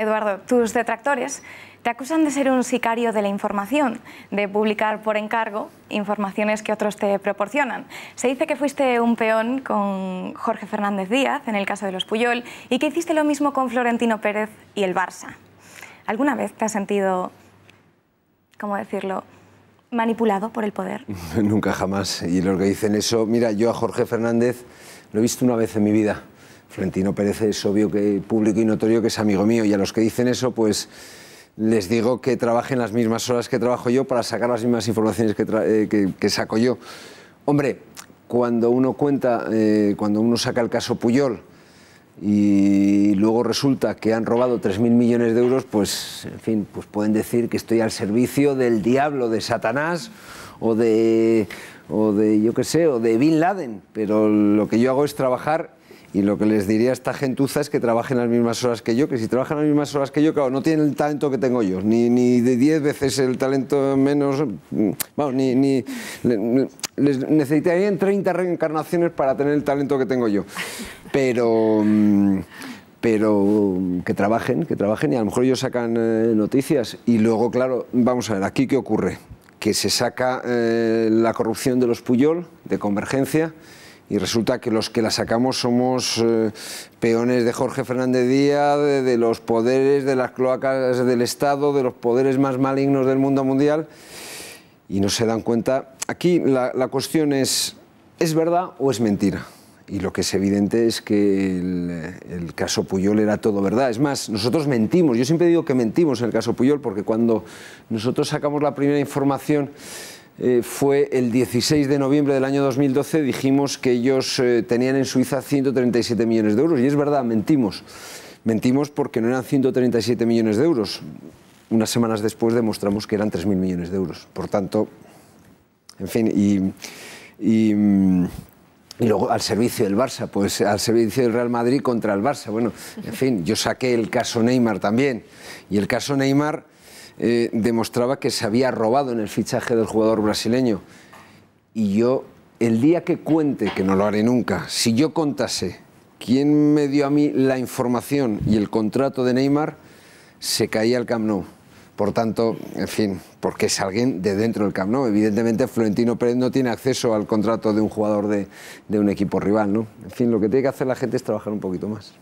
Eduardo, tus detractores te acusan de ser un sicario de la información, de publicar por encargo informaciones que otros te proporcionan. Se dice que fuiste un peón con Jorge Fernández Díaz, en el caso de los Puyol, y que hiciste lo mismo con Florentino Pérez y el Barça. ¿Alguna vez te has sentido, cómo decirlo, manipulado por el poder? Nunca jamás. Y los que dicen eso, mira, yo a Jorge Fernández lo he visto una vez en mi vida Florentino Pérez es obvio que público y notorio que es amigo mío y a los que dicen eso, pues les digo que trabajen las mismas horas que trabajo yo para sacar las mismas informaciones que, eh, saco yo. Hombre, cuando uno cuenta, eh, cuando uno saca el caso Puyol y luego resulta que han robado 3.000 millones de euros, pues, en fin, pues pueden decir que estoy al servicio del diablo, de Satanás o de, o de yo qué sé, o de Bin Laden. Pero lo que yo hago es trabajar y lo que les diría a esta gentuza es que trabajen las mismas horas que yo, que si trabajan las mismas horas que yo, claro, no tienen el talento que tengo yo, ni, ni de 10 veces el talento menos, mm, vamos, ni, ni les necesitarían 30 reencarnaciones para tener el talento que tengo yo. Pero mm, pero que trabajen, que trabajen y a lo mejor ellos sacan eh, noticias y luego, claro, vamos a ver, aquí qué ocurre, que se saca eh, la corrupción de los Puyol, de Convergencia, y resulta que los que la sacamos somos eh, peones de Jorge Fernández Díaz, de, los poderes, de las cloacas del Estado, de los poderes más malignos del mundo mundial, y no se dan cuenta. Aquí la, cuestión es, ¿es verdad o es mentira? y lo que es evidente es que el, el, caso Puyol era todo verdad. Es más, nosotros mentimos. Yo siempre digo que mentimos en el caso Puyol porque cuando nosotros sacamos la primera información eh, fue el 16 de noviembre del año 2012, dijimos que ellos eh, tenían en Suiza 137 millones de euros. Y es verdad, mentimos. Mentimos porque no eran 137 millones de euros. Unas semanas después demostramos que eran 3.000 millones de euros. Por tanto, en fin, y, mm, y, luego al servicio del Barça, pues al servicio del Real Madrid contra el Barça. Bueno, en fin, yo saqué el caso Neymar también. Y el caso Neymar eh, demostraba que se había robado en el fichaje del jugador brasileño. Y yo, el día que cuente, que no lo haré nunca, si yo contase quién me dio a mí la información y el contrato de Neymar, se caía el Camp Nou. Por tanto, en fin, porque es alguien de dentro del Camp Nou. Evidentemente, Florentino Pérez no tiene acceso al contrato de un jugador de, de un equipo rival, ¿no? En fin, lo que tiene que hacer la gente es trabajar un poquito más.